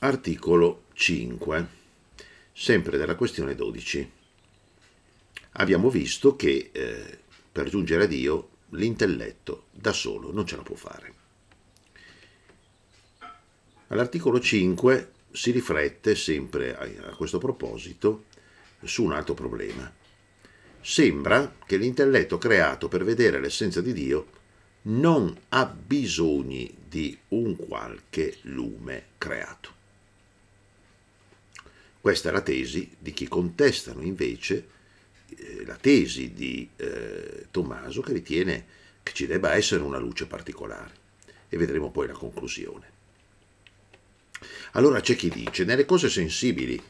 Articolo 5. Sempre della questione 12. Abbiamo visto che eh, per giungere a Dio l'intelletto da solo non ce la può fare. All'articolo 5 si riflette sempre a questo proposito su un altro problema. Sembra che l'intelletto creato per vedere l'essenza di Dio non ha bisogno di un qualche lume creato. Questa è la tesi di chi contestano invece eh, la tesi di eh, Tommaso che ritiene che ci debba essere una luce particolare e vedremo poi la conclusione. Allora c'è chi dice, nelle cose sensibili,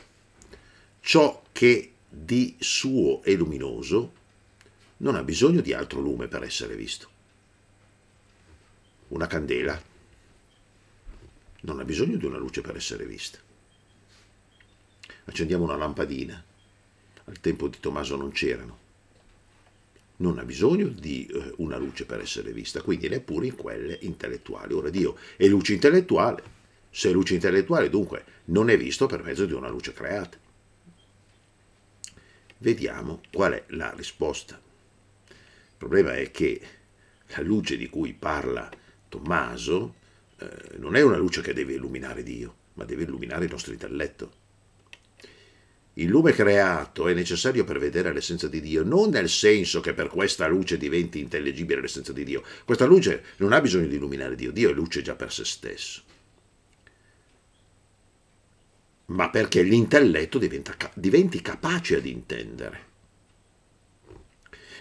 ciò che di suo è luminoso non ha bisogno di altro lume per essere visto. Una candela non ha bisogno di una luce per essere vista accendiamo una lampadina. Al tempo di Tommaso non c'erano. Non ha bisogno di eh, una luce per essere vista, quindi neppure in quelle intellettuali. Ora Dio è luce intellettuale, se è luce intellettuale dunque non è visto per mezzo di una luce creata. Vediamo qual è la risposta. Il problema è che la luce di cui parla Tommaso eh, non è una luce che deve illuminare Dio, ma deve illuminare il nostro intelletto. Il lume creato è necessario per vedere l'essenza di Dio, non nel senso che per questa luce diventi intelligibile l'essenza di Dio. Questa luce non ha bisogno di illuminare Dio, Dio è luce già per se stesso. Ma perché l'intelletto diventa, diventi capace di intendere.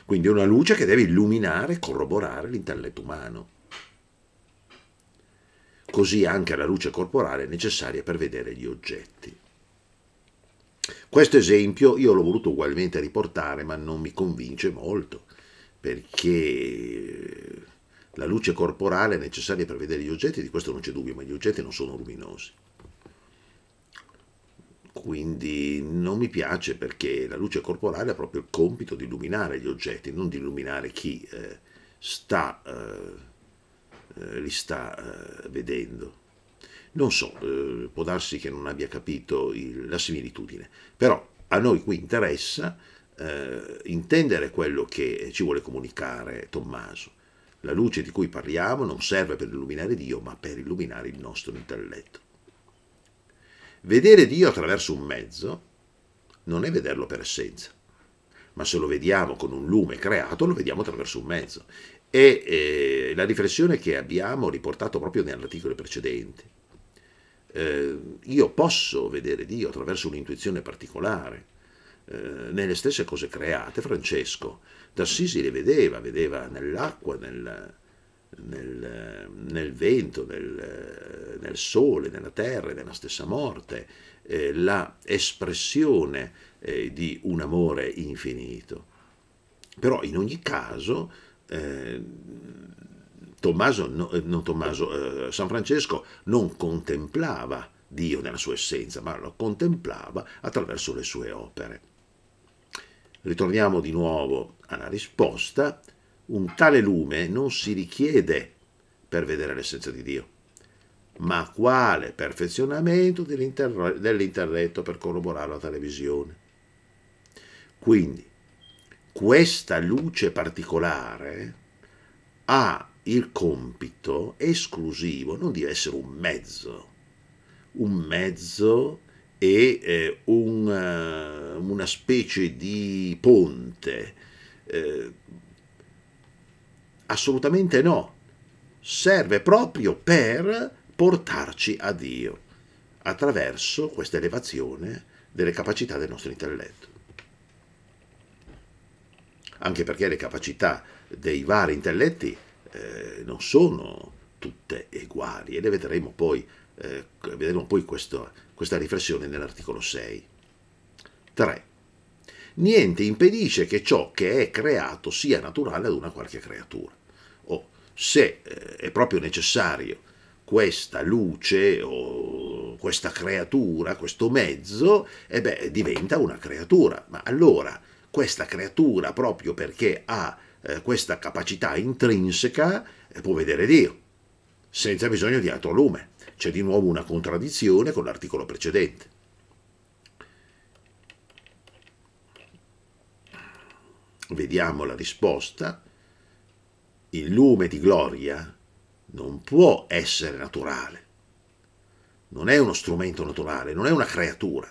Quindi è una luce che deve illuminare, e corroborare l'intelletto umano. Così anche la luce corporale è necessaria per vedere gli oggetti. Questo esempio io l'ho voluto ugualmente riportare, ma non mi convince molto, perché la luce corporale è necessaria per vedere gli oggetti, di questo non c'è dubbio, ma gli oggetti non sono luminosi. Quindi non mi piace perché la luce corporale ha proprio il compito di illuminare gli oggetti, non di illuminare chi eh, sta, eh, eh li sta eh, vedendo. Non so, eh, può darsi che non abbia capito il, la similitudine, però a noi qui interessa eh, intendere quello che eh, ci vuole comunicare Tommaso. La luce di cui parliamo non serve per illuminare Dio, ma per illuminare il nostro intelletto. Vedere Dio attraverso un mezzo non è vederlo per essenza, ma se lo vediamo con un lume creato lo vediamo attraverso un mezzo. E eh, la riflessione che abbiamo riportato proprio nell'articolo precedente, eh, io posso vedere Dio attraverso un'intuizione particolare. Eh, nelle stesse cose create, Francesco d'Assisi le vedeva, vedeva nell'acqua, nel, nel, nel, vento, nel, nel, sole, nella terra, nella stessa morte, eh, la espressione eh, di un amore infinito. Però in ogni caso eh, Tommaso, no, eh, non Tommaso, eh, San Francesco non contemplava Dio nella sua essenza, ma lo contemplava attraverso le sue opere. Ritorniamo di nuovo alla risposta, un tale lume non si richiede per vedere l'essenza di Dio, ma quale perfezionamento dell'intelletto per corroborare la televisione. Quindi, questa luce particolare ha il compito esclusivo non di essere un mezzo, un mezzo e eh, un, uh, una specie di ponte. Eh, assolutamente no, serve proprio per portarci a Dio attraverso questa elevazione delle capacità del nostro intelletto. Anche perché le capacità dei vari intelletti eh, non sono tutte uguali e ne vedremo poi, eh, vedremo poi questo, questa riflessione nell'articolo 6. 3. Niente impedisce che ciò che è creato sia naturale ad una qualche creatura. O oh, se eh, è proprio necessario questa luce o questa creatura, questo mezzo, e eh beh, diventa una creatura. Ma allora questa creatura, proprio perché ha eh, questa capacità intrinseca eh, può vedere Dio, senza bisogno di altro lume. C'è di nuovo una contraddizione con l'articolo precedente. Vediamo la risposta. Il lume di gloria non può essere naturale, non è uno strumento naturale, non è una creatura.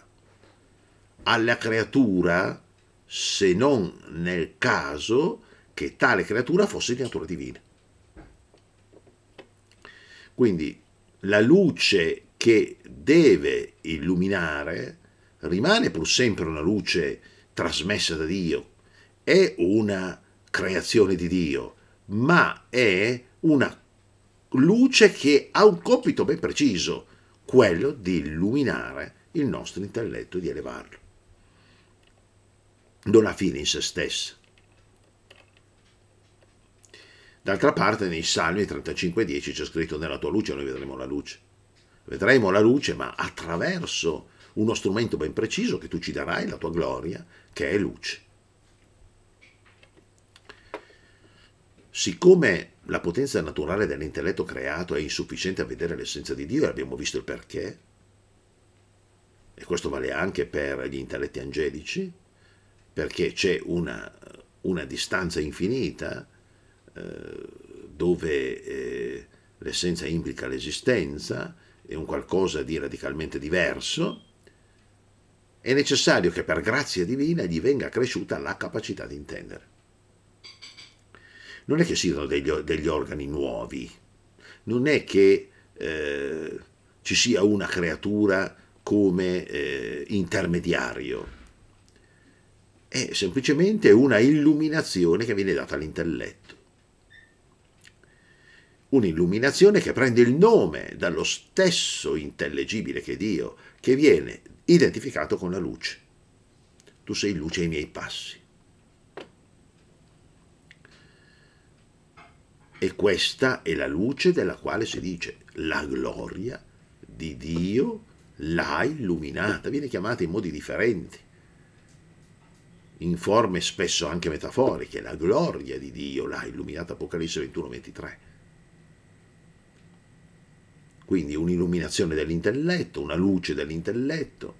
Alla creatura, se non nel caso, che tale creatura fosse di natura divina. Quindi la luce che deve illuminare rimane pur sempre una luce trasmessa da Dio, è una creazione di Dio, ma è una luce che ha un compito ben preciso, quello di illuminare il nostro intelletto e di elevarlo. Non ha fine in se stessa, D'altra parte nei Salmi 35.10 c'è scritto nella tua luce noi vedremo la luce. Vedremo la luce ma attraverso uno strumento ben preciso che tu ci darai, la tua gloria, che è luce. Siccome la potenza naturale dell'intelletto creato è insufficiente a vedere l'essenza di Dio, e abbiamo visto il perché, e questo vale anche per gli intelletti angelici, perché c'è una, una distanza infinita eh, dove eh, l'essenza implica l'esistenza, è un qualcosa di radicalmente diverso, è necessario che per grazia divina gli venga cresciuta la capacità di intendere. Non è che siano degli, degli organi nuovi, non è che eh, ci sia una creatura come eh, intermediario, è semplicemente una illuminazione che viene data all'intelletto un'illuminazione che prende il nome dallo stesso intellegibile che Dio, che viene identificato con la luce. Tu sei luce ai miei passi. E questa è la luce della quale si dice la gloria di Dio l'ha illuminata, viene chiamata in modi differenti, in forme spesso anche metaforiche, la gloria di Dio l'ha illuminata, Apocalisse 21-23. Quindi un'illuminazione dell'intelletto, una luce dell'intelletto,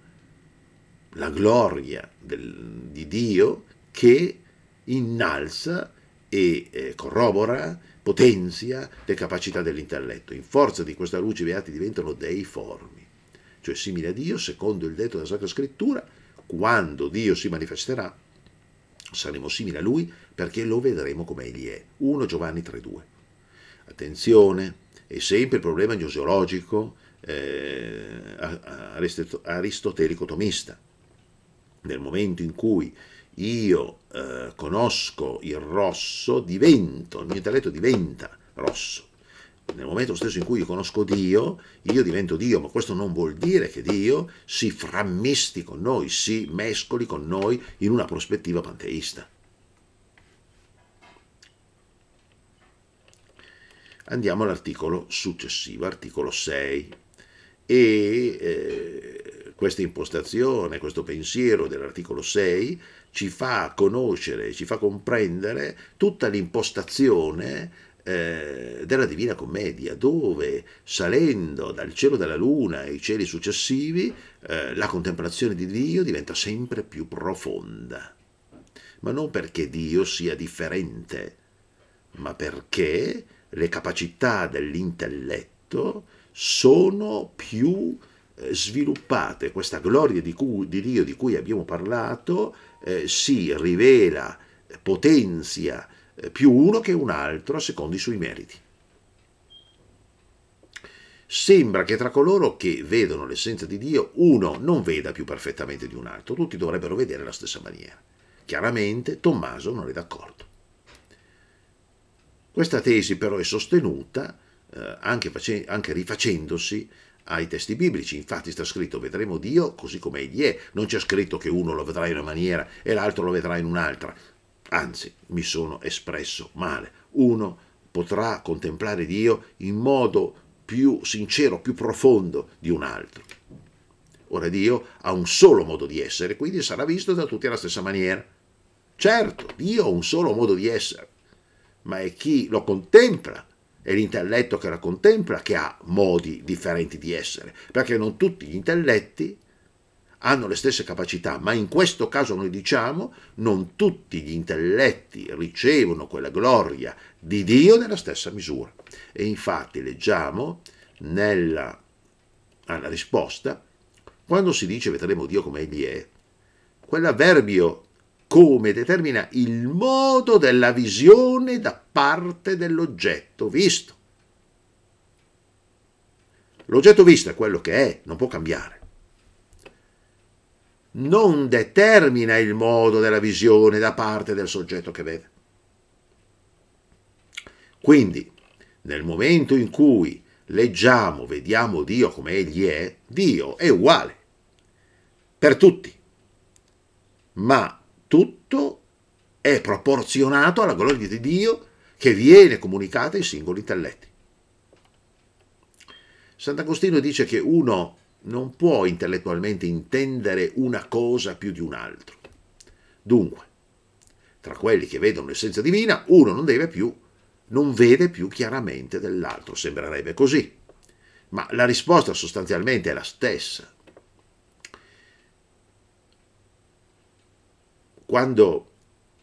la gloria del, di Dio che innalza e eh, corrobora, potenzia le capacità dell'intelletto. In forza di questa luce i beati diventano dei formi, cioè simili a Dio, secondo il detto della Sacra Scrittura, quando Dio si manifesterà, saremo simili a Lui perché lo vedremo come Egli è. 1 Giovanni 3.2. Attenzione, è sempre il problema gnoseologico eh, aristotelico-tomista. Nel momento in cui io eh, conosco il rosso, divento, il mio intelletto diventa rosso. Nel momento stesso in cui io conosco Dio, io divento Dio, ma questo non vuol dire che Dio si frammisti con noi, si mescoli con noi in una prospettiva panteista. Andiamo all'articolo successivo, articolo 6, e eh, questa impostazione, questo pensiero dell'articolo 6 ci fa conoscere, ci fa comprendere tutta l'impostazione eh, della Divina Commedia, dove salendo dal cielo della luna ai cieli successivi, eh, la contemplazione di Dio diventa sempre più profonda. Ma non perché Dio sia differente, ma perché le capacità dell'intelletto sono più eh, sviluppate. Questa gloria di, cui, di Dio di cui abbiamo parlato eh, si rivela, eh, potenzia eh, più uno che un altro secondo i suoi meriti. Sembra che tra coloro che vedono l'essenza di Dio uno non veda più perfettamente di un altro, tutti dovrebbero vedere la stessa maniera. Chiaramente Tommaso non è d'accordo. Questa tesi però è sostenuta eh, anche, anche rifacendosi ai testi biblici. Infatti sta scritto vedremo Dio così come egli è. Non c'è scritto che uno lo vedrà in una maniera e l'altro lo vedrà in un'altra. Anzi, mi sono espresso male. Uno potrà contemplare Dio in modo più sincero, più profondo di un altro. Ora Dio ha un solo modo di essere, quindi sarà visto da tutti alla stessa maniera. Certo, Dio ha un solo modo di essere ma è chi lo contempla, è l'intelletto che la contempla che ha modi differenti di essere, perché non tutti gli intelletti hanno le stesse capacità, ma in questo caso noi diciamo non tutti gli intelletti ricevono quella gloria di Dio nella stessa misura. E infatti leggiamo nella alla risposta, quando si dice vedremo Dio come Egli è, quell'avverbio come determina il modo della visione da parte dell'oggetto visto. L'oggetto visto è quello che è, non può cambiare. Non determina il modo della visione da parte del soggetto che vede. Quindi, nel momento in cui leggiamo, vediamo Dio come Egli è, Dio è uguale per tutti, ma tutto è proporzionato alla gloria di Dio che viene comunicata ai singoli intelletti. Sant'Agostino dice che uno non può intellettualmente intendere una cosa più di un altro. Dunque, tra quelli che vedono l'essenza divina, uno non deve più, non vede più chiaramente dell'altro, sembrerebbe così. Ma la risposta sostanzialmente è la stessa. Quando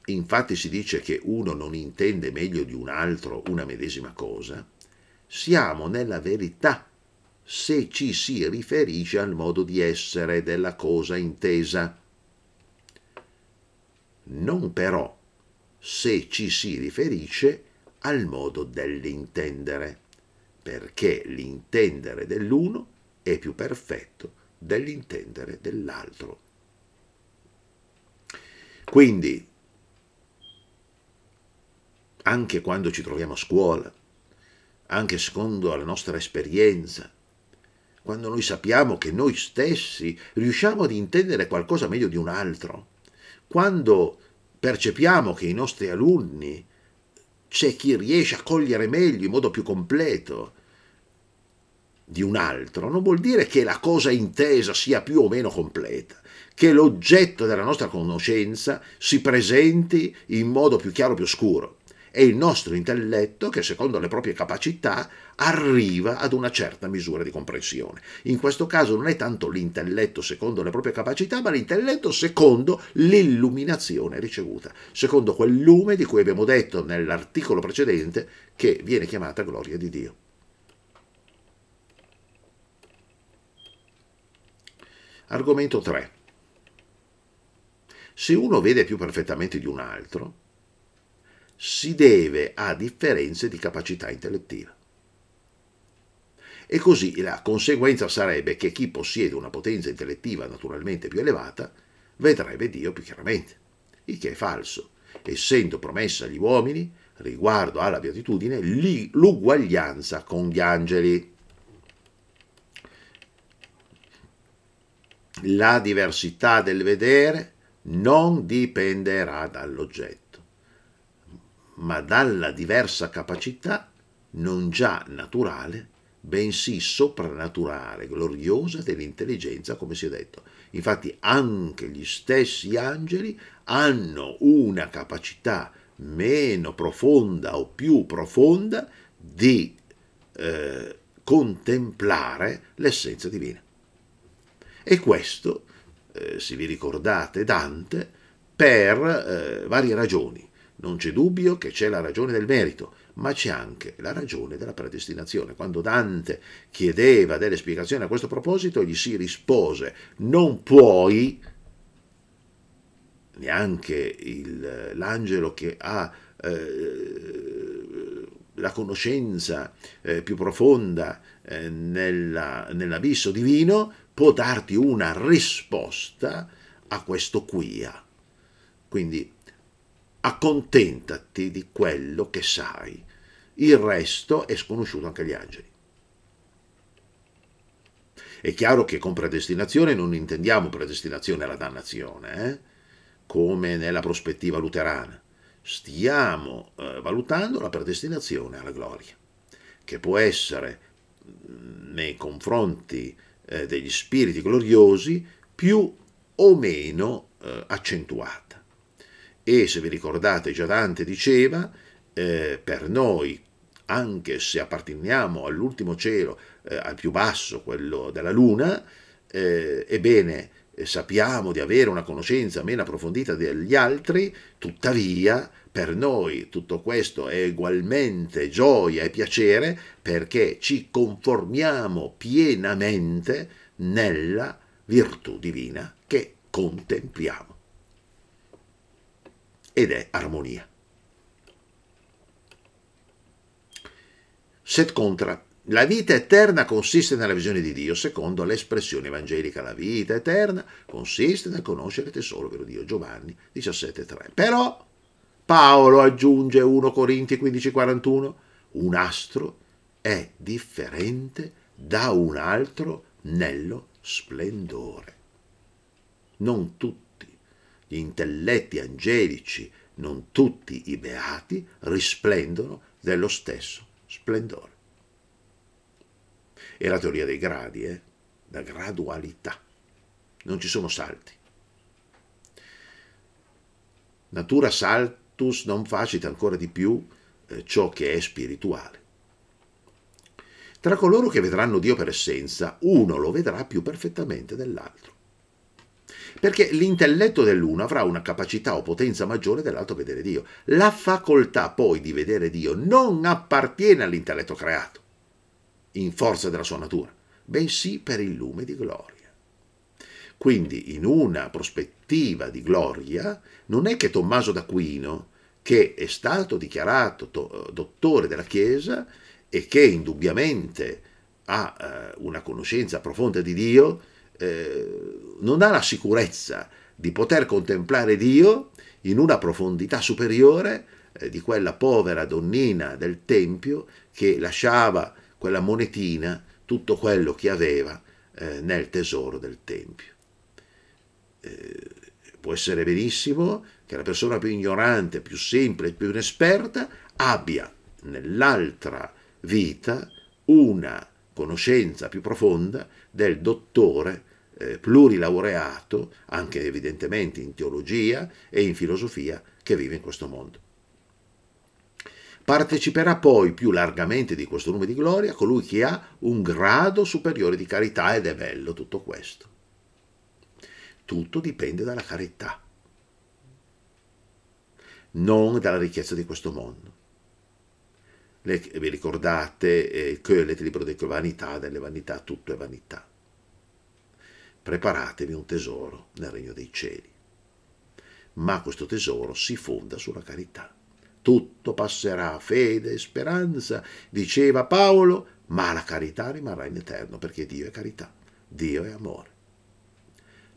infatti si dice che uno non intende meglio di un altro una medesima cosa, siamo nella verità se ci si riferisce al modo di essere della cosa intesa. Non però se ci si riferisce al modo dell'intendere, perché l'intendere dell'uno è più perfetto dell'intendere dell'altro. Quindi, anche quando ci troviamo a scuola, anche secondo la nostra esperienza, quando noi sappiamo che noi stessi riusciamo ad intendere qualcosa meglio di un altro, quando percepiamo che i nostri alunni c'è chi riesce a cogliere meglio in modo più completo di un altro, non vuol dire che la cosa intesa sia più o meno completa che l'oggetto della nostra conoscenza si presenti in modo più chiaro, più scuro. È il nostro intelletto che, secondo le proprie capacità, arriva ad una certa misura di comprensione. In questo caso non è tanto l'intelletto secondo le proprie capacità, ma l'intelletto secondo l'illuminazione ricevuta, secondo quel lume di cui abbiamo detto nell'articolo precedente che viene chiamata gloria di Dio. Argomento 3 se uno vede più perfettamente di un altro, si deve a differenze di capacità intellettiva. E così la conseguenza sarebbe che chi possiede una potenza intellettiva naturalmente più elevata vedrebbe Dio più chiaramente, il che è falso, essendo promessa agli uomini, riguardo alla beatitudine, l'uguaglianza con gli angeli. La diversità del vedere non dipenderà dall'oggetto, ma dalla diversa capacità non già naturale, bensì soprannaturale, gloriosa dell'intelligenza, come si è detto. Infatti anche gli stessi angeli hanno una capacità meno profonda o più profonda di eh, contemplare l'essenza divina. E questo eh, se vi ricordate, Dante per eh, varie ragioni. Non c'è dubbio che c'è la ragione del merito, ma c'è anche la ragione della predestinazione. Quando Dante chiedeva delle spiegazioni a questo proposito, gli si rispose, non puoi, neanche il, eh, l'angelo che ha eh, la conoscenza eh, più profonda eh, nella, nell'abisso divino, può darti una risposta a questo quia. Quindi accontentati di quello che sai, il resto è sconosciuto anche agli angeli. È chiaro che con predestinazione non intendiamo predestinazione alla dannazione, eh? come nella prospettiva luterana. Stiamo eh, valutando la predestinazione alla gloria, che può essere mh, mm, nei confronti eh, degli spiriti gloriosi più o meno eh, accentuata. E se vi ricordate già Dante diceva, eh, per noi, anche se apparteniamo all'ultimo cielo, eh, al più basso, quello della luna, eh, ebbene eh, sappiamo di avere una conoscenza meno approfondita degli altri, tuttavia per noi tutto questo è ugualmente gioia e piacere perché ci conformiamo pienamente nella virtù divina che contempliamo. Ed è armonia. Set contra. La vita eterna consiste nella visione di Dio, secondo l'espressione evangelica. La vita eterna consiste nel conoscere te solo, vero Dio, Giovanni 17,3. Però Paolo aggiunge 1 Corinti 15:41, un astro è differente da un altro nello splendore. Non tutti gli intelletti angelici, non tutti i beati risplendono dello stesso splendore. È la teoria dei gradi, eh? la gradualità. Non ci sono salti. Natura salta Virtus non facita ancora di più eh, ciò che è spirituale. Tra coloro che vedranno Dio per essenza, uno lo vedrà più perfettamente dell'altro. Perché l'intelletto dell'uno avrà una capacità o potenza maggiore dell'altro vedere Dio. La facoltà poi di vedere Dio non appartiene all'intelletto creato, in forza della sua natura, bensì per il lume di gloria. Quindi in una prospettiva di gloria non è che Tommaso d'Aquino che è stato dichiarato dottore della Chiesa e che indubbiamente ha eh, una conoscenza profonda di Dio, eh, non ha la sicurezza di poter contemplare Dio in una profondità superiore eh, di quella povera donnina del Tempio che lasciava quella monetina, tutto quello che aveva nel tesoro del Tempio Può essere benissimo che la persona più ignorante, più semplice, più inesperta abbia nell'altra vita una conoscenza più profonda del dottore eh, plurilaureato, anche evidentemente in teologia e in filosofia, che vive in questo mondo. Parteciperà poi più largamente di questo nome di gloria colui che ha un grado superiore di carità ed è bello tutto questo tutto dipende dalla carità, non dalla ricchezza di questo mondo. Le, vi ricordate eh, Köhlet, il libro delle vanità, delle vanità, tutto è vanità. Preparatevi un tesoro nel regno dei cieli, ma questo tesoro si fonda sulla carità. Tutto passerà, fede speranza, diceva Paolo, ma la carità rimarrà in eterno perché Dio è carità, Dio è amore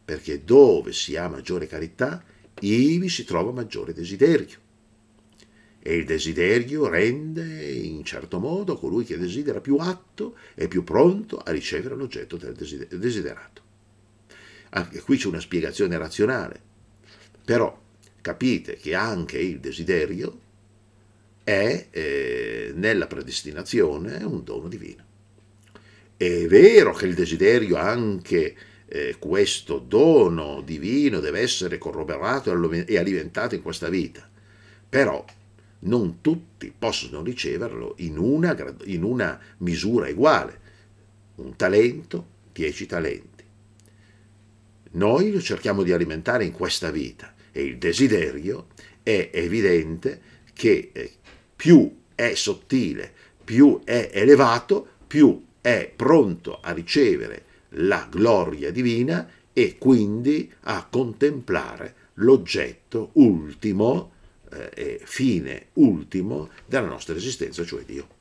perché dove si ha maggiore carità, ivi si trova maggiore desiderio. E il desiderio rende in certo modo colui che desidera più atto e più pronto a ricevere l'oggetto desiderato. Anche qui c'è una spiegazione razionale, però capite che anche il desiderio è eh, nella predestinazione un dono divino. È vero che il desiderio anche eh, questo dono divino deve essere corroborato e alimentato in questa vita. Però non tutti possono riceverlo in una, in una misura uguale. Un talento, dieci talenti. Noi lo cerchiamo di alimentare in questa vita e il desiderio è evidente che eh, più è sottile, più è elevato, più è pronto a ricevere la gloria divina e quindi a contemplare l'oggetto ultimo eh, fine ultimo della nostra esistenza, cioè Dio.